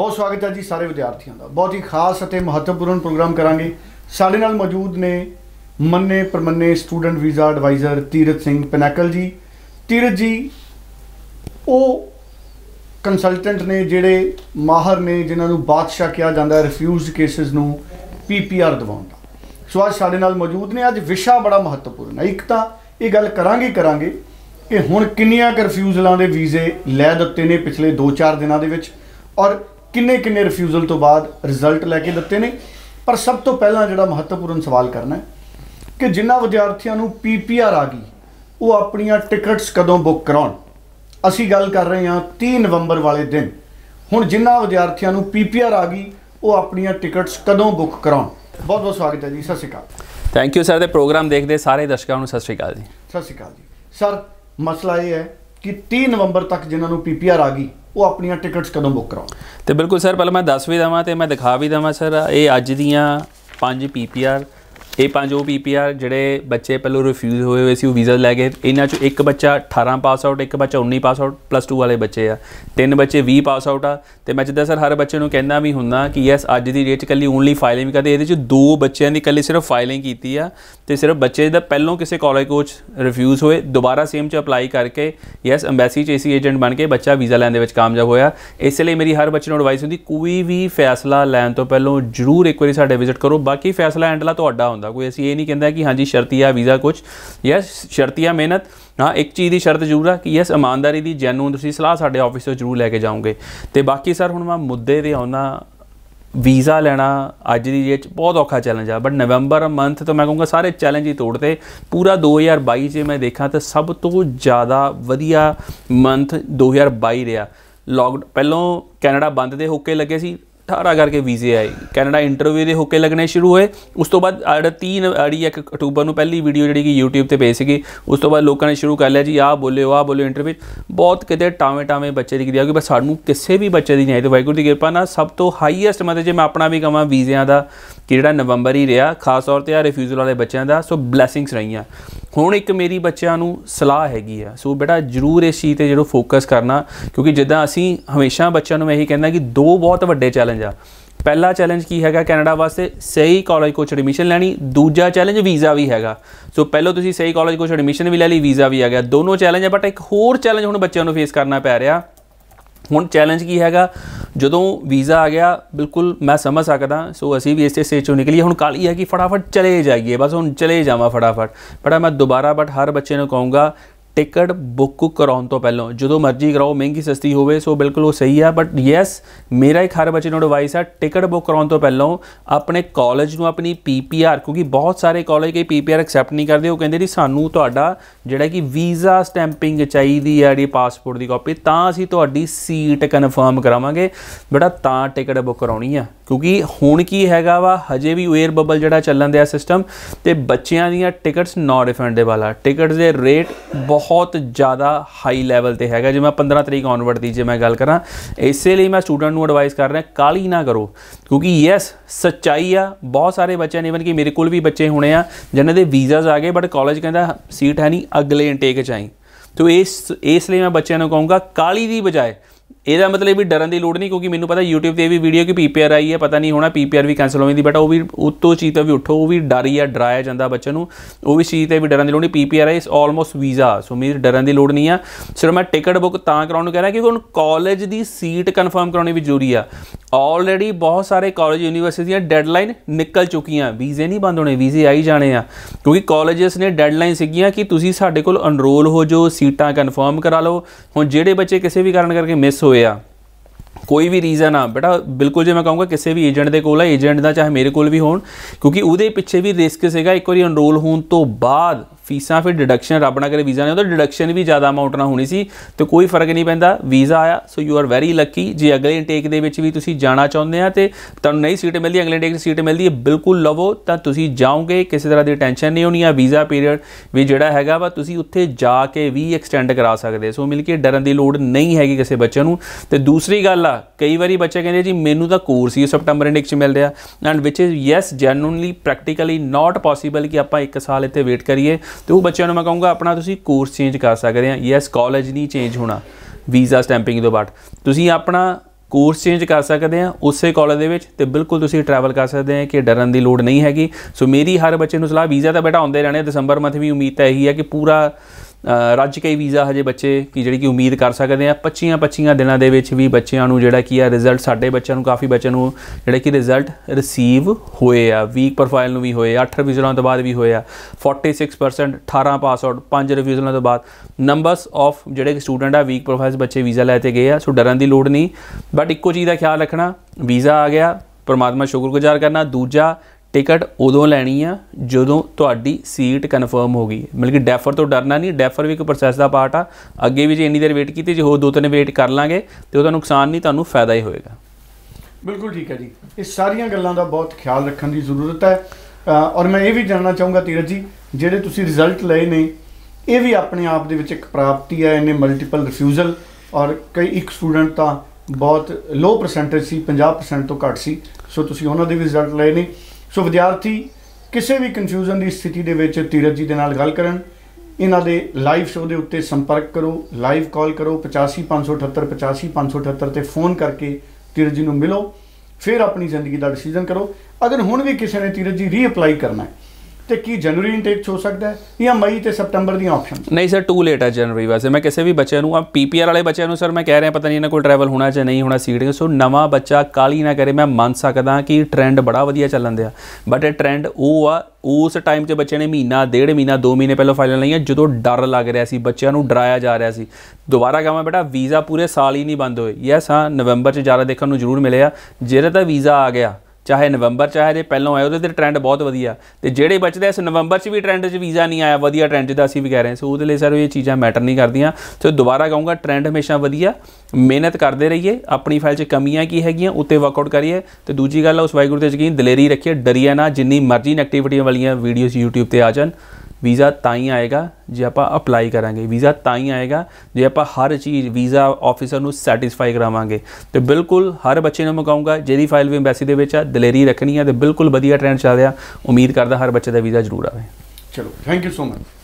ਬਹੁਤ ਸਵਾਗਤ ਹੈ ਜੀ ਸਾਰੇ ਵਿਦਿਆਰਥੀਆਂ ਦਾ ਬਹੁਤ ਹੀ ਖਾਸ ਅਤੇ ਮਹੱਤਵਪੂਰਨ ਪ੍ਰੋਗਰਾਮ ਕਰਾਂਗੇ ਸਾਡੇ ਨਾਲ ਮੌਜੂਦ ਨੇ ਮੰਨੇ ਪਰਮੰਨੇ student visa adviser Tirath Singh Pinnacle ji Tirath ਜੀ ਉਹ ਕੰਸਲਟੈਂਟ ਨੇ ਜਿਹੜੇ ਮਾਹਰ ਨੇ ਜਿਨ੍ਹਾਂ ਨੂੰ ਬਾਦਸ਼ਾਹ ਕਿਹਾ ਜਾਂਦਾ ਹੈ ਰਿਫਿਊਜ਼ਡ ਕੇਸਸ ਨੂੰ ਪੀਪੀਆਰ ਦਿਵਾਉਣ ਦਾ ਸੋ ਅੱਜ ਸਾਡੇ ਨਾਲ ਮੌਜੂਦ ਨੇ ਅੱਜ ਵਿਸ਼ਾ ਬੜਾ ਮਹੱਤਵਪੂਰਨ ਹੈ ਇੱਕ ਤਾਂ ਇਹ ਗੱਲ ਕਰਾਂਗੇ ਕਰਾਂਗੇ ਕਿ ਹੁਣ ਕਿੰਨੀਆਂ ਕਰਫਿਊਜ਼ਲਾਂ ਦੇ ਵੀਜ਼ੇ ਲੈ ਦਿੱਤੇ ਨੇ ਪਿਛਲੇ 2-4 ਦਿਨਾਂ ਦੇ ਵਿੱਚ ਔਰ ਕਿੰਨੇ ਕਿੰਨੇ ਰਿਫਿਊਜ਼ਲ ਤੋਂ ਬਾਅਦ ਰਿਜ਼ਲਟ ਲੈ ਕੇ ਦਿੱਤੇ ਨੇ ਪਰ ਸਭ ਤੋਂ ਪਹਿਲਾਂ ਜਿਹੜਾ ਮਹੱਤਵਪੂਰਨ ਸਵਾਲ ਕਰਨਾ ਹੈ ਕਿ ਜਿਨ੍ਹਾਂ ਵਿਦਿਆਰਥੀਆਂ ਨੂੰ ਪੀਪੀਆਰ ਆ ਗਈ ਉਹ ਆਪਣੀਆਂ ਟਿਕਟਸ ਕਦੋਂ ਬੁੱਕ ਕਰਾਉਣ ਅਸੀਂ ਗੱਲ ਕਰ ਰਹੇ ਹਾਂ 3 ਨਵੰਬਰ ਵਾਲੇ ਦਿਨ ਹੁਣ ਜਿਨ੍ਹਾਂ ਵਿਦਿਆਰਥੀਆਂ ਨੂੰ ਪੀਪੀਆਰ ਆ ਗਈ ਉਹ ਆਪਣੀਆਂ ਟਿਕਟਸ ਕਦੋਂ ਬੁੱਕ ਕਰਾਉਣ ਬਹੁਤ ਬਹੁਤ ਸਵਾਗਤ ਹੈ ਜੀ ਸਤਿ ਸ਼੍ਰੀ ਅਕਾਲ ਥੈਂਕ ਯੂ ਸਰ ਦੇ ਪ੍ਰੋਗਰਾਮ ਦੇਖਦੇ ਸਾਰੇ ਦਰਸ਼ਕਾਂ ਨੂੰ ਸਤਿ ਸ਼੍ਰੀ ਅਕਾਲ ਜੀ ਸਤਿ ਸ਼੍ਰੀ ਅਕਾਲ ਜੀ ਸਰ ਮਸਲਾ ਇਹ ਹੈ ਕਿ 3 ਨਵੰਬਰ ਤੱਕ ਜਿਨ੍ਹਾਂ ਨੂੰ ਪੀਪੀਆਰ ਆ ਗਈ ਉਹ ਆਪਣੀਆਂ ਟਿਕਟਸ ਕਦੋਂ ਬੁੱਕ ਕਰਾਉਣ ਤੇ ਬਿਲਕੁਲ ਸਰ ਪਹਿਲਾਂ ਮੈਂ ਦੱਸ ਵੀ ਦਵਾਂ ਤੇ ਮੈਂ ਦਿਖਾ ਵੀ ਦਵਾਂ ਸਰ ਇਹ ਅੱਜ ਦੀਆਂ 5 ਪੀਪੀਆਰ ਇਹ ਪੰਜ ਪੀਪੀਆਰ ਜਿਹੜੇ ਬੱਚੇ ਪਹਿਲੋਂ ਰਿਫਿਊਜ਼ ਹੋਏ ਹੋਏ ਸੀ ਉਹ ਵੀਜ਼ਾ ਲੈ ਗਏ ਇਹਨਾਂ ਚੋਂ ਇੱਕ ਬੱਚਾ 18 ਪਾਸ ਆਊਟ ਇੱਕ ਬੱਚਾ 19 ਪਾਸ ਆਊਟ ਪਲੱਸ 2 ਵਾਲੇ ਬੱਚੇ ਆ ਤਿੰਨ ਬੱਚੇ 20 ਪਾਸ ਆਊਟ ਆ ਤੇ ਮੈਂ ਜਿੱਦਾਂ ਸਰ ਹਰ ਬੱਚੇ ਨੂੰ ਕਹਿੰਦਾ ਵੀ ਹੁੰਦਾ ਕਿ ਯੈਸ ਅੱਜ ਦੀ ਡੇਟ ਕੱਲੀ ਓਨਲੀ ਫਾਈਲਿੰਗ ਕਰਦੇ ਇਹਦੇ ਚ ਦੋ ਬੱਚਿਆਂ ਦੀ ਕੱਲੀ ਸਿਰਫ ਫਾਈਲਿੰਗ ਕੀਤੀ ਆ ਤੇ ਸਿਰਫ ਬੱਚੇ ਦਾ ਪਹਿਲੋਂ ਕਿਸੇ ਕਾਲਜ ਕੋਚ ਰਿਫਿਊਜ਼ ਹੋਏ ਦੁਬਾਰਾ ਸੇਮ ਚ ਅਪਲਾਈ ਕਰਕੇ ਯੈਸ ਐਮਬੈਸੀ ਚ ਏਸੀ ਏਜੰਟ ਬਣ ਕੇ ਬੱਚਾ ਵੀਜ਼ਾ ਲੈਣ ਦੇ ਵਿੱਚ ਕਾਮਯਾਬ ਹੋਇਆ ਇਸ ਲਈ ਮੇਰੀ ਹਰ ਬੱਚੇ ਨੂੰ ਐਡਵਾਈਸ ਹੁੰਦੀ ਕੋਈ ਵੀ ਫੈਸਲਾ ਲੈਣ ਤੋਂ ਪਹਿਲੋਂ ਜ਼ਰੂਰ ਇੱਕ ਵਾਰੀ ਸਾਡੇ ਵਿਜ਼ਿਟ ਕਰੋ ਬਾਕੀ ਫੈਸਲਾ ਐਂਡਲਾ ਤੁਹਾਡਾ ਹੁੰਦਾ ਹੁੰਦਾ ਕੋਈ ਅਸੀਂ ਇਹ ਨਹੀਂ ਕਹਿੰਦਾ ਕਿ ਹਾਂਜੀ ਸ਼ਰਤੀਆ ਵੀਜ਼ਾ ਕੁਝ ਯੈਸ ਸ਼ਰਤੀਆ ਮਿਹਨਤ ਹਾਂ ਇੱਕ ਚੀਜ਼ ਦੀ ਸ਼ਰਤ ਜ਼ਰੂਰ ਆ ਕਿ ਯੈਸ ਇਮਾਨਦਾਰੀ ਦੀ ਜੈਨੂਨ ਤੁਸੀਂ ਸਲਾਹ ਸਾਡੇ ਆਫਿਸ ਤੋਂ ਜ਼ਰੂਰ ਲੈ ਕੇ ਜਾਓਗੇ ਤੇ ਬਾਕੀ ਸਰ ਹੁਣ ਮੈਂ ਮੁੱਦੇ ਤੇ ਆਉਣਾ ਵੀਜ਼ਾ ਲੈਣਾ ਅੱਜ ਦੀ ਜੇ ਬਹੁਤ ਔਖਾ ਚੈਲੰਜ ਆ ਬਟ ਨਵੰਬਰ ਮੰਥ ਤੋਂ ਮੈਂ ਕਹੂੰਗਾ ਸਾਰੇ ਚੈਲੰਜ ਹੀ ਤੋੜਦੇ ਪੂਰਾ 2022 ਜੇ ਮੈਂ ਦੇਖਾਂ ਤਾਂ ਸਭ ਤੋਂ ਜ਼ਿਆਦਾ ਵਧੀਆ ਮੰਥ 2022 ਰਿਹਾ ਲੌਕਡ ਪਹਿਲੋਂ ਕੈਨੇਡਾ ਬੰਦ ਦੇ ਹੋਕੇ ਲੱਗੇ ਸੀ 18 ਕਰਕੇ ਵੀਜ਼ੇ ਆਏ ਕੈਨੇਡਾ ਇੰਟਰਵਿਊ ਦੇ ਹੋਕੇ ਲੱਗਣੇ ਸ਼ੁਰੂ ਹੋਏ ਉਸ ਤੋਂ ਬਾਅਦ 3 ਅੜੀ 1 ਅਕਤੂਬਰ ਨੂੰ ਪਹਿਲੀ ਵੀਡੀਓ ਜਿਹੜੀ ਕਿ YouTube ਤੇ ਪਈ ਸੀਗੀ ਉਸ ਤੋਂ ਬਾਅਦ ਲੋਕਾਂ ਨੇ ਸ਼ੁਰੂ ਕਰ ਲਿਆ ਜੀ ਆਹ ਬੋਲੇ ਆਹ ਬੋਲੇ ਇੰਟਰਵਿਊ ਬਹੁਤ ਕਿਤੇ ਟਾਵੇਂ ਟਾਵੇਂ ਬੱਚੇ ਦੀ ਕਿਹਾ ਕਿ ਬਸ ਸਾਨੂੰ ਕਿਸੇ ਵੀ ਬੱਚੇ ਦੀ ਨਹੀਂ ਤੇ ਵਾਹਿਗੁਰੂ ਦੀ ਕਿਰਪਾ ਨਾਲ ਸਭ ਤੋਂ ਹਾਈਐਸਟ ਮਤਲਬ ਜੇ ਮੈਂ ਆਪਣਾ ਵੀ ਕਹਾਂ ਵੀਜ਼ਿਆਂ ਦਾ ਕਿ ਜਿਹੜਾ ਨਵੰਬਰ ਹੀ ਰਿਹਾ ਖਾਸ ਤੌਰ ਤੇ ਆ ਰਿਫਿਊਜ਼ਲ ਵਾਲੇ ਬੱਚਿਆਂ ਦਾ ਸੋ ਬਲੇਸਿੰਗਸ ਰਹੀਆਂ ਹੁਣ ਇੱਕ ਮੇਰੀ ਬੱਚਿਆਂ ਨੂੰ ਸਲਾਹ ਹੈਗੀ ਆ ਸੋ ਬੇਟਾ ਜਰੂਰ ਇਸ ਚੀਜ਼ ਤੇ ਜਿਹੜਾ ਫੋਕਸ ਕਰਨਾ ਕਿਉਂਕਿ ਜਿੱਦਾਂ ਅਸੀਂ ਹਮੇਸ਼ਾ ਬੱਚਿਆਂ ਨੂੰ ਮੈਂ ਇਹੀ ਕਹਿੰਦਾ ਕਿ ਦੋ ਬਹੁਤ ਵੱਡੇ ਚੈਲੰਜ ਚੈਲੰਜ ਆ ਪਹਿਲਾ ਚੈਲੰਜ ਕੀ ਹੈਗਾ ਕੈਨੇਡਾ ਵਾਸਤੇ ਸਹੀ ਕਾਲਜ ਕੋਚ ਐਡਮਿਸ਼ਨ ਲੈਣੀ ਦੂਜਾ ਚੈਲੰਜ ਵੀਜ਼ਾ ਵੀ ਹੈਗਾ ਸੋ ਪਹਿਲਾਂ ਤੁਸੀਂ ਸਹੀ ਕਾਲਜ ਕੋਚ ਐਡਮਿਸ਼ਨ ਵੀ ਲੈ ਲਈ ਵੀਜ਼ਾ ਵੀ ਆ ਗਿਆ ਦੋਨੋਂ ਚੈਲੰਜ ਆ ਬਟ ਇੱਕ ਹੋਰ ਚੈਲੰਜ ਹੁਣ ਬੱਚਿਆਂ ਨੂੰ ਫੇਸ ਕਰਨਾ ਪੈ ਰਿਹਾ ਹੁਣ ਚੈਲੰਜ ਕੀ ਹੈਗਾ ਜਦੋਂ ਵੀਜ਼ਾ ਆ ਗਿਆ ਬਿਲਕੁਲ ਮੈਂ ਸਮਝ ਸਕਦਾ ਸੋ ਅਸੀਂ ਵੀ ਇਸੇ ਸੇਚੋਂ ਨਿਕਲੀ ਹੁਣ ਕਾਲੀ ਹੈ ਕਿ ਫਟਾਫਟ ਚਲੇ ਜਾਈਏ ਬਸ ਹੁਣ ਚਲੇ ਜਾਵਾਂ ਫਟਾਫਟ ਬਟ ਮੈਂ ਦੁਬਾਰਾ ਬਟ ਹਰ ਬੱਚੇ ਨੂੰ ਕਹੂੰਗਾ ਟਿਕਟ ਬੁੱਕ ਕਰਾਉਣ ਤੋਂ ਪਹਿਲਾਂ ਜਦੋਂ ਮਰਜ਼ੀ ਕਰਾਓ ਮਹਿੰਗੀ ਸਸਤੀ ਹੋਵੇ ਸੋ ਬਿਲਕੁਲ ਉਹ ਸਹੀ ਆ ਬਟ ਯੈਸ ਮੇਰਾ ਇੱਕ ਹਰ ਬੱਚੇ ਨੂੰ ਐਡਵਾਈਸ ਆ ਟਿਕਟ ਬੁੱਕ ਕਰਾਉਣ ਤੋਂ ਪਹਿਲਾਂ ਆਪਣੇ ਕਾਲਜ ਨੂੰ ਆਪਣੀ ਪੀਪੀਆਰ ਕਿਉਂਕਿ ਬਹੁਤ ਸਾਰੇ ਕਾਲਜ ਕੇ ਪੀਪੀਆਰ ਐਕਸੈਪਟ ਨਹੀਂ ਕਰਦੇ ਉਹ ਕਹਿੰਦੇ ਜੀ ਸਾਨੂੰ ਤੁਹਾਡਾ ਜਿਹੜਾ ਕਿ ਵੀਜ਼ਾ ਸਟੈਂਪਿੰਗ ਚਾਹੀਦੀ ਆ ਜਿਹੜੀ ਪਾਸਪੋਰਟ ਦੀ ਕਾਪੀ ਤਾਂ ਅਸੀਂ ਤੁਹਾਡੀ ਸੀਟ ਕਨਫਰਮ ਕਰਾਵਾਂਗੇ ਬੇਟਾ ਤਾਂ ਟਿਕਟ ਬੁੱਕ ਕਰਾਉਣੀ ਆ ਕਿਉਂਕਿ ਹੁਣ ਕੀ ਹੈਗਾ ਵਾ ਹਜੇ ਵੀ ਏਅਰ ਬਬਲ ਜਿਹੜਾ ਚੱਲਣ ਦਿਆ ਸਿਸਟਮ ਤੇ ਬੱਚਿਆਂ ਦੀਆਂ ਟਿਕਟਸ ਨਾ ਰਿਫੰਡੇਬਲ ਵਾਲਾ ਟਿਕਟਸ ਦੇ ਰੇਟ ਬਹੁਤ ਜ਼ਿਆਦਾ ਹਾਈ ਲੈਵਲ ਤੇ ਹੈਗਾ ਜੇ ਮੈਂ 15 ਤਰੀਕ ਆਨਵਰਡ ਦੀ ਜੇ ਮੈਂ ਗੱਲ ਕਰਾਂ ਇਸੇ ਲਈ ਮੈਂ ਸਟੂਡੈਂਟ ਨੂੰ ਐਡਵਾਈਸ ਕਰ ਰਿਹਾ ਕਾਲੀ ਨਾ ਕਰੋ ਕਿਉਂਕਿ ਯੈਸ ਸੱਚਾਈ ਆ ਬਹੁਤ ਸਾਰੇ ਬੱਚੇ ਨੇ ਇਵਨ ਕਿ ਮੇਰੇ ਕੋਲ ਵੀ ਬੱਚੇ ਹੋਣੇ ਆ ਜਿਨ੍ਹਾਂ ਦੇ ਵੀਜ਼ਾਸ ਆ ਗਏ ਬਟ ਕਾਲਜ ਕਹਿੰਦਾ ਸੀਟ ਹੈ ਨਹੀਂ ਅਗਲੇ ਇਨਟੇਕ ਚ ਆਈ ਤੋ ਇਸ ਇਸ ਲਈ ਮੈਂ ਬੱਚਿਆਂ ਨੂੰ ਕਹੂੰਗਾ ਕਾਲੀ ਦੀ ਬਜਾਏ ਇਹਦਾ ਮਤਲਬ ਵੀ ਡਰਨ ਦੀ ਲੋੜ ਨਹੀਂ ਕਿਉਂਕਿ ਮੈਨੂੰ ਪਤਾ YouTube ਤੇ ਵੀ ਵੀਡੀਓ ਕਿ ਪੀਪੀਆਰ ਆਈ ਹੈ ਪਤਾ ਨਹੀਂ ਹੋਣਾ ਪੀਪੀਆਰ ਵੀ ਕੈਨਸਲ ਹੋ ਜਾਂਦੀ ਬਟ ਉਹ ਵੀ ਉਤੋਂ ਚੀਜ਼ ਤੇ ਵੀ ਉੱਠੋ ਉਹ ਵੀ ਡਰੀ ਆ ਡਰਾਇਆ ਜਾਂਦਾ ਬੱਚੇ ਨੂੰ ਉਹ ਵੀ ਚੀਜ਼ ਤੇ ਵੀ ਡਰਨ ਦੀ ਲੋੜ ਨਹੀਂ ਪੀਪੀਆਰ ਇਸ ਆਲਮੋਸਟ ਵੀਜ਼ਾ ਸੋ ਮੀਨਸ ਡਰਨ ਦੀ ਲੋੜ ਨਹੀਂ ਆ ਸਿਰਫ ਮੈਂ ਟਿਕਟ ਬੁੱਕ ਤਾਂ ਕਰਾਉਣ ਨੂੰ ਕਹਿ ਰਿਹਾ ਕਿਉਂਕਿ ਹੁਣ ਕਾਲਜ ਦੀ ਸੀਟ ਕਨਫਰਮ ਕਰਾਉਣੀ ਵੀ ਜ਼ਰੂਰੀ ਆ ਆਲਰੇਡੀ ਬਹੁਤ ਸਾਰੇ ਕਾਲਜ ਯੂਨੀਵਰਸਿਟੀਆਂ ਡੈਡਲਾਈਨ ਨਿਕਲ ਚੁੱਕੀਆਂ ਵੀਜ਼ੇ ਨਹੀਂ ਬੰਦ ਹੋਣੇ ਵੀਜ਼ੇ ਆਈ ਜਾਣੇ ਆ ਕਿਉਂਕਿ ਕਾਲਜਸ ਨੇ ਡੈਡਲਾਈਨ ਸਿੱਗੀਆਂ ਕਿ ਤੁਸੀਂ ਸਾਡੇ ਕੋਲ ਅਨਰੋਲ ਹੋ ਜੋ ਸੀਟਾਂ ਕਨਫਰਮ ਕਰਾ ਲਓ ਹੁਣ ਜਿਹੜੇ ਬੱਚੇ ਕਿਸੇ ਵੀ ਕਾਰਨ ਕਰਕੇ ਮਿਸ ਹੋਏ ਆ ਕੋਈ ਵੀ ਰੀਜ਼ਨ ਆ ਬੇਟਾ ਬਿਲਕੁਲ ਜੇ ਮੈਂ ਕਹੂੰਗਾ ਕਿਸੇ ਵੀ ਏਜੰਟ ਦੇ ਕੋਲ ਆ ਏਜੰਟ ਦਾ ਚਾਹੇ ਮੇਰੇ ਕੋਲ ਵੀ ਹੋਣ ਕਿਉਂਕਿ ਉਹਦੇ ਪਿੱਛੇ ਵੀ ਰਿਸਕ ਸੀਗਾ ਇੱਕ ਵਾਰੀ ਅਨਰੋਲ ਹੋਣ ਤੋਂ ਬਾਅਦ ਫੀਸਾਂ ਫਿਰ ਡਿਡਕਸ਼ਨ ਰੱਬ ਨਾ ਕਰੇ ਵੀਜ਼ਾ ਨੇ ਉਹਦਾ ਡਿਡਕਸ਼ਨ ਵੀ ਜ਼ਿਆਦਾ ਅਮਾਉਂਟ ਨਾ ਹੋਣੀ ਸੀ ਤੇ ਕੋਈ ਫਰਕ ਨਹੀਂ ਪੈਂਦਾ ਵੀਜ਼ਾ ਆਇਆ so you are very lucky ਜੇ ਅਗਲੇ ਇਨਟੇਕ ਦੇ ਵਿੱਚ ਵੀ ਤੁਸੀਂ ਜਾਣਾ ਚਾਹੁੰਦੇ ਆ ਤੇ ਤੁਹਾਨੂੰ ਨਈ ਸੀਟ ਮਿਲਦੀ ਅਗਲੇ ਇਨਟੇਕ ਦੀ ਸੀਟ ਮਿਲਦੀ ਹੈ ਬਿਲਕੁਲ ਲਵੋ ਤਾਂ ਤੁਸੀਂ ਜਾਓਗੇ ਕਿਸੇ ਤਰ੍ਹਾਂ ਦੀ ਟੈਨਸ਼ਨ ਨਹੀਂ ਹੋਣੀ ਆ ਵੀਜ਼ਾ ਪੀਰੀਅਡ ਵੀ ਜਿਹੜਾ ਹੈਗਾ ਵਾ ਤੁਸੀਂ ਉੱਥੇ ਜਾ ਕੇ ਵੀ ਐਕਸਟੈਂਡ ਕਰਾ ਸਕਦੇ ਸੋ ਮਿਲ ਕੇ ਡਰਨ ਦੀ ਲੋੜ ਨਹੀਂ ਹੈਗੀ ਕਿਸੇ ਬੱਚੇ ਨੂੰ ਤੇ ਦੂਸਰੀ ਗੱਲ ਆ ਕਈ ਵਾਰੀ ਬੱਚੇ ਕਹਿੰਦੇ ਜੀ ਮੈਨੂੰ ਤਾਂ ਕੋਰਸ ਹੀ ਸਪਟੰਬਰ ਇਨਟੇਕ 'ਚ ਮਿਲ ਰਿਹਾ and which is yes genuinely practically not possible ਕਿ ਆਪਾਂ 1 ਸਾਲ ਇੱਥੇ ਵੇਟ ਕਰੀਏ ਤੇ ਉਹ ਬੱਚਿਆਂ ਨੂੰ ਮੈਂ ਕਹੂੰਗਾ ਆਪਣਾ ਤੁਸੀਂ ਕੋਰਸ ਚੇਂਜ ਕਰ ਸਕਦੇ ਆ ਯੈਸ ਕਾਲਜ ਨਹੀਂ ਚੇਂਜ ਹੋਣਾ ਵੀਜ਼ਾ ਸਟੈਂਪਿੰਗ ਤੋਂ ਬਾਅਦ ਤੁਸੀਂ ਆਪਣਾ ਕੋਰਸ ਚੇਂਜ ਕਰ ਸਕਦੇ ਆ ਉਸੇ ਕਾਲਜ ਦੇ ਵਿੱਚ ਤੇ ਬਿਲਕੁਲ ਤੁਸੀਂ ਟਰੈਵਲ ਕਰ ਸਕਦੇ ਆ ਕਿ ਡਰਨ ਦੀ ਲੋੜ ਨਹੀਂ ਹੈਗੀ ਸੋ ਮੇਰੀ ਹਰ ਬੱਚੇ ਨੂੰ ਸਲਾਹ ਵੀਜ਼ਾ ਤਾਂ ਬੇਟਾ ਆਉਂਦੇ ਰਹਿਣੇ ਦਸੰਬਰ ਮਤ ਵੀ ਉਮੀਦ ਤਾਂ ਇਹੀ ਹੈ ਕਿ ਪੂਰਾ ਰੱਜ ਕੇ ਵੀਜ਼ਾ ਹਜੇ ਬੱਚੇ ਕੀ ਜਿਹੜੀ ਕਿ ਉਮੀਦ ਕਰ ਸਕਦੇ ਆ 25 25 ਦਿਨਾਂ ਦੇ ਵਿੱਚ ਵੀ ਬੱਚਿਆਂ ਨੂੰ ਜਿਹੜਾ ਕੀ ਆ ਰਿਜ਼ਲਟ ਸਾਡੇ ਬੱਚਿਆਂ ਨੂੰ ਕਾਫੀ ਬੱਚਿਆਂ ਨੂੰ ਜਿਹੜੇ ਕੀ ਰਿਜ਼ਲਟ ਰਿਸੀਵ ਹੋਏ ਆ ਵੀਕ ਪ੍ਰੋਫਾਈਲ ਨੂੰ ਵੀ ਹੋਏ ਆ 8 ਰਿਵਿਜ਼ਨਾਂ ਤੋਂ ਬਾਅਦ ਵੀ ਹੋਏ ਆ 46% 18 ਪਾਸ ਆਊਟ 5 ਰਿਵਿਜ਼ਨਾਂ ਤੋਂ ਬਾਅਦ ਨੰਬਰਸ ਆਫ ਜਿਹੜੇ ਕਿ ਸਟੂਡੈਂਟ ਆ ਵੀਕ ਪ੍ਰੋਫਾਈਲ ਬੱਚੇ ਵੀਜ਼ਾ ਲੈ ਤੇ ਗਏ ਆ ਸੋ ਡਰਨ ਦੀ ਲੋੜ ਨਹੀਂ ਬਟ ਇੱਕੋ ਚੀਜ਼ ਦਾ ਖਿਆਲ ਰੱਖਣਾ ਵੀਜ਼ਾ ਆ ਗਿਆ ਪਰਮਾਤਮਾ ਸ਼ੁਕਰਗੁਜ਼ਾਰ ਕਰਨਾ ਦੂਜਾ ਟਿਕਟ ਉਦੋਂ ਲੈਣੀ ਆ ਜਦੋਂ ਤੁਹਾਡੀ ਸੀਟ ਕਨਫਰਮ ਹੋ ਗਈ ਮਤਲਬ ਕਿ ਡੈਫਰ ਤੋਂ ਡਰਨਾ ਨਹੀਂ ਡੈਫਰ ਵੀ ਇੱਕ ਪ੍ਰੋਸੈਸ ਦਾ ਪਾਰਟ ਆ ਅੱਗੇ ਵੀ ਜੇ ਇੰਨੀ ਦੇਰ ਵੇਟ ਕੀਤੀ ਜੇ ਹੋਰ ਦੋ ਤਿੰਨ ਵੇਟ ਕਰ ਲਾਂਗੇ ਤੇ ਉਹਦਾ ਨੁਕਸਾਨ ਨਹੀਂ ਤੁਹਾਨੂੰ ਫਾਇਦਾ ਹੀ ਹੋਏਗਾ ਬਿਲਕੁਲ ਠੀਕ ਹੈ ਜੀ ਇਹ ਸਾਰੀਆਂ ਗੱਲਾਂ ਦਾ ਬਹੁਤ ਖਿਆਲ ਰੱਖਣ ਦੀ ਜ਼ਰੂਰਤ ਹੈ ਔਰ ਮੈਂ ਇਹ ਵੀ ਜਾਨਣਾ ਚਾਹੂੰਗਾ ਤੀਰਜ ਜੀ ਜਿਹੜੇ ਤੁਸੀਂ ਰਿਜ਼ਲਟ ਲਏ ਨੇ ਇਹ ਵੀ ਆਪਣੇ ਆਪ ਦੇ ਵਿੱਚ ਇੱਕ ਪ੍ਰਾਪਤੀ ਹੈ ਇਹਨੇ ਮਲਟੀਪਲ ਰਿਫਿਊਜ਼ਲ ਔਰ ਕਈ ਇੱਕ ਸਟੂਡੈਂਟ ਤਾਂ ਬਹੁਤ ਲੋ ਪਰਸੈਂਟੇਜ ਸੀ 50% ਤੋਂ ਘੱਟ ਸੀ ਸੋ ਤੁਸੀਂ ਉਹਨਾਂ ਦੇ ਵੀ ਰਿਜ਼ਲਟ ਲਏ ਨੇ ਸੋ ਵਿਦਿਆਰਥੀ ਕਿਸੇ ਵੀ ਕਨਫਿਊਜ਼ਨ ਦੀ ਸਥਿਤੀ ਦੇ ਵਿੱਚ ਤੀਰਤ ਜੀ ਦੇ ਨਾਲ ਗੱਲ ਕਰਨ ਇਹਨਾਂ ਦੇ ਲਾਈਵ ਸ਼ੋਅ ਦੇ ਉੱਤੇ ਸੰਪਰਕ ਕਰੋ ਲਾਈਵ ਕਾਲ ਕਰੋ 85578 85578 ਤੇ ਫੋਨ ਕਰਕੇ ਤੀਰਤ ਜੀ ਨੂੰ ਮਿਲੋ ਫਿਰ ਆਪਣੀ ਜ਼ਿੰਦਗੀ ਦਾ ਡਿਸੀਜਨ ਕਰੋ ਅਗਰ ਹੁਣ ਵੀ ਕਿਸੇ ਨੇ ਤੀਰਤ ਜੀ ਰੀਅਪਲਾਈ ਕਰਨਾ ਹੈ ਤੇ ਕੀ ਜਨਵਰੀ ਇਨਟੇਕ ਹੋ ਸਕਦਾ ਹੈ ਜਾਂ ਮਈ ਤੇ ਸਪਟੰਬਰ ਦੀਆਂ ਆਪਸ਼ਨਸ ਨਹੀਂ ਸਰ ਟੂ ਲੇਟ ਹੈ ਜਨਵਰੀ ਵਾਸਤੇ ਮੈਂ ਕਿਸੇ ਵੀ ਬੱਚੇ ਨੂੰ ਆ ਪੀਪੀਆਰ ਵਾਲੇ ਬੱਚੇ ਨੂੰ ਸਰ ਮੈਂ ਕਹਿ ਰਿਹਾ ਪਤਾ ਨਹੀਂ ਇਹਨਾਂ ਕੋਲ ਟਰੈਵਲ ਹੋਣਾ ਜਾਂ ਨਹੀਂ ਹੋਣਾ ਸੀਟਿੰਗ ਸੋ ਨਵਾਂ ਬੱਚਾ ਕਾਲੀ ਨਾ ਕਰੇ ਮੈਂ ਮੰਨ ਸਕਦਾ ਕਿ ਟ੍ਰੈਂਡ ਬੜਾ ਵਧੀਆ ਚੱਲਣ ਦਿਆ ਬਟ ਇਹ ਟ੍ਰੈਂਡ ਉਹ ਆ ਉਸ ਟਾਈਮ 'ਚ ਬੱਚੇ ਨੇ ਮਹੀਨਾ ਡੇਢ ਮਹੀਨਾ 2 ਮਹੀਨੇ ਪਹਿਲਾਂ ਫਾਈਲਾਂ ਲਈਆਂ ਜਦੋਂ ਡਰ ਲੱਗ ਰਿਹਾ ਸੀ ਬੱਚਿਆਂ ਨੂੰ ਡਰਾਇਆ ਜਾ ਰਿਹਾ ਸੀ ਦੁਬਾਰਾ ਕਹਾਂ ਬੇਟਾ ਵੀਜ਼ਾ ਪੂਰੇ ਸਾਲ ਹੀ ਨਹੀਂ ਬੰਦ ਹੋਏ ਯੈਸ ਹਾਂ ਨਵੰਬਰ 'ਚ ਜ਼ਿਆਦਾ ਦੇਖਣ ਨੂੰ ਜ਼ਰੂਰ ਮਿਲਿਆ ਜਿਹੜੇ ਤਾਂ ਵੀਜ਼ਾ ਆ ਗਿਆ ਚਾਹੇ ਨਵੰਬਰ ਚਾਹੇ ਦੇ ਪਹਿਲਾਂ ਆਏ ਉਹਦੇ ਤੇ ਟ੍ਰੈਂਡ ਬਹੁਤ ਵਧੀਆ ਤੇ ਜਿਹੜੇ ਬਚਦੇ ਇਸ ਨਵੰਬਰ 'ਚ ਵੀ ਟ੍ਰੈਂਡ 'ਚ ਵੀਜ਼ਾ ਨਹੀਂ ਆਇਆ ਵਧੀਆ ਟ੍ਰੈਂਡ ਦਾ ਅਸੀਂ ਵੀ ਕਹਿ ਰਹੇ ਸੋ ਉਹਦੇ ਲਈ ਸਰ ਇਹ ਚੀਜ਼ਾਂ ਮੈਟਰ ਨਹੀਂ ਕਰਦੀਆਂ ਸੋ ਦੁਬਾਰਾ ਕਹੂੰਗਾ ਟ੍ਰੈਂਡ ਹਮੇਸ਼ਾ ਵਧੀਆ ਮਿਹਨਤ ਕਰਦੇ ਰਹੀਏ ਆਪਣੀ ਫਾਈਲ 'ਚ ਕਮੀਆਂ ਕੀ ਹੈਗੀਆਂ ਉੱਤੇ ਵਰਕਆਊਟ ਕਰੀਏ ਤੇ ਦੂਜੀ ਗੱਲ ਉਸ ਵਾਈਗੁਰ ਤੇ ਯਕੀਨ ਦਲੇਰੀ ਰੱਖੀਏ ਡਰਿਆ ਨਾ ਜਿੰਨੀ ਮਰਜ਼ੀ ਨੈਗੇਟਿਵਿਟੀ ਵਾਲੀਆਂ ਵੀਡੀਓਜ਼ YouTube ਤੇ ਆ ਜਾਣ ਵੀਜ਼ਾ ਤਾਂ ਹੀ ਆਏਗਾ ਜੇ ਆਪਾਂ ਅਪਲਾਈ ਕਰਾਂਗੇ ਵੀਜ਼ਾ ਤਾਂ ਹੀ ਆਏਗਾ ਜੇ ਆਪਾਂ ਹਰ ਚੀਜ਼ ਵੀਜ਼ਾ ਆਫੀਸਰ ਨੂੰ ਸੈਟੀਸਫਾਈ ਕਰਾਵਾਂਗੇ ਤੇ ਬਿਲਕੁਲ ਹਰ ਬੱਚੇ ਨੂੰ ਮਗਾਉਂਗਾ ਜਿਹਦੀ ਫਾਈਲ ਵੀ ਐਮਬੈਸੀ ਦੇ ਵਿੱਚ ਆ ਦਲੇਰੀ ਰੱਖਣੀ ਆ ਤੇ ਬਿਲਕੁਲ ਵਧੀਆ ਟ੍ਰੈਂਡ ਚੱਲ ਰਿਹਾ ਉਮੀਦ ਕਰਦਾ ਹਰ ਬੱਚੇ ਦਾ ਵੀਜ਼ਾ ਜ਼ਰੂਰ ਆਵੇ ਚਲੋ ਥੈਂਕ ਯੂ ਸੋ ਮਚ